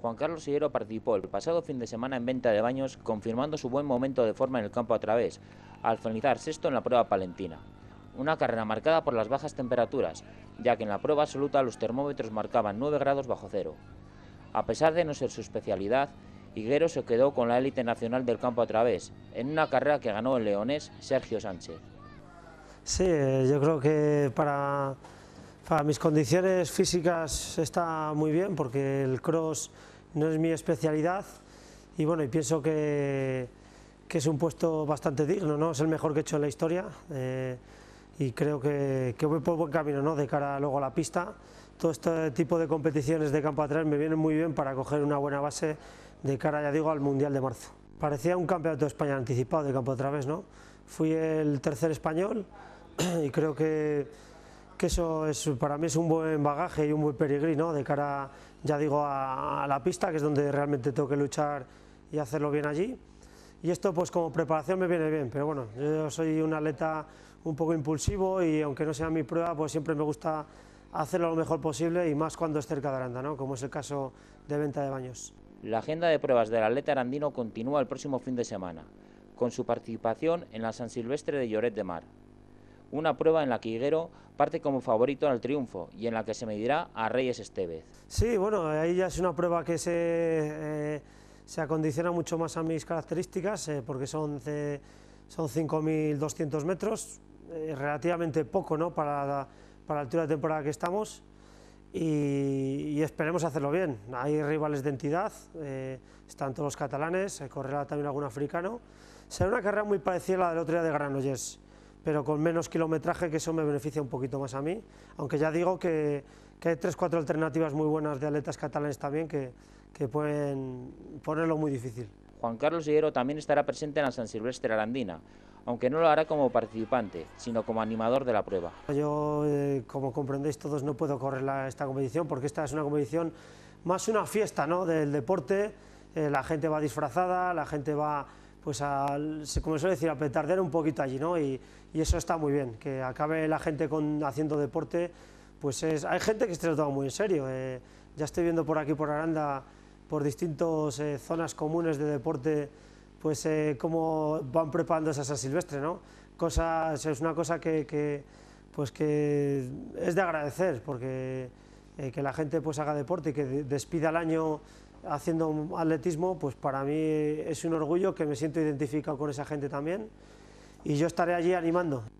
Juan Carlos Higuero participó el pasado fin de semana en venta de baños, confirmando su buen momento de forma en el campo a través, al finalizar sexto en la prueba palentina. Una carrera marcada por las bajas temperaturas, ya que en la prueba absoluta los termómetros marcaban 9 grados bajo cero. A pesar de no ser su especialidad, Higuero se quedó con la élite nacional del campo a través, en una carrera que ganó el leonés Sergio Sánchez. Sí, yo creo que para para mis condiciones físicas está muy bien porque el cross no es mi especialidad y bueno, y pienso que, que es un puesto bastante digno, ¿no? es el mejor que he hecho en la historia eh, y creo que, que, voy por buen camino ¿no? de cara luego a la pista. Todo este tipo de competiciones de campo atrás me vienen muy bien para coger una buena base de cara, ya digo, al Mundial de marzo. Parecía un campeonato de España anticipado de campo a través, ¿no? Fui el tercer español y creo que que eso es, para mí es un buen bagaje y un buen peregrino de cara, ya digo, a, la pista, que es donde realmente tengo que luchar y hacerlo bien allí. Y esto pues como preparación me viene bien, pero bueno, yo soy un atleta un poco impulsivo y aunque no sea mi prueba, pues siempre me gusta hacerlo lo mejor posible y más cuando es cerca de Aranda, como es el caso de Venta de Baños. La agenda de pruebas del atleta arandino continúa el próximo fin de semana, con su participación en la San Silvestre de Lloret de Mar, una prueba en la que Higuero parte como favorito al triunfo y en la que se medirá a Reyes Estevez. Sí, bueno, ahí ya es una prueba que se, eh, se acondiciona mucho más a mis características, eh, porque son, son 5.200 metros, eh, relativamente poco ¿no? para, la, para altura de temporada que estamos, y, esperemos hacerlo bien. Hay rivales de entidad, están todos los catalanes, correrá también algún africano. Será una carrera muy parecida a la del otro día de Granollers pero con menos kilometraje, que eso me beneficia un poquito más a mí. Aunque ya digo que, hay tres, cuatro alternativas muy buenas de atletas catalanes también que, pueden ponerlo muy difícil. Juan Carlos Higuero también estará presente en la San Silvestre Arandina, aunque no lo hará como participante, sino como animador de la prueba. Yo, eh, como comprendéis todos, no puedo correr esta competición porque esta es una competición más una fiesta ¿no? del deporte. Eh, la gente va disfrazada, la gente va pues al, como suele decir, a petarder un poquito allí, ¿no? Y, eso está muy bien, que acabe la gente con, haciendo deporte, pues es, hay gente que se lo toma muy en serio. Eh, ya estoy viendo por aquí, por Aranda, por distintas eh, zonas comunes de deporte, pues eh, cómo van preparando esa Silvestre, ¿no? es una cosa que, pues que es de agradecer, porque que la gente pues haga deporte y que despida el año haciendo atletismo, pues para mí es un orgullo que me siento identificado con esa gente también y yo estaré allí animando.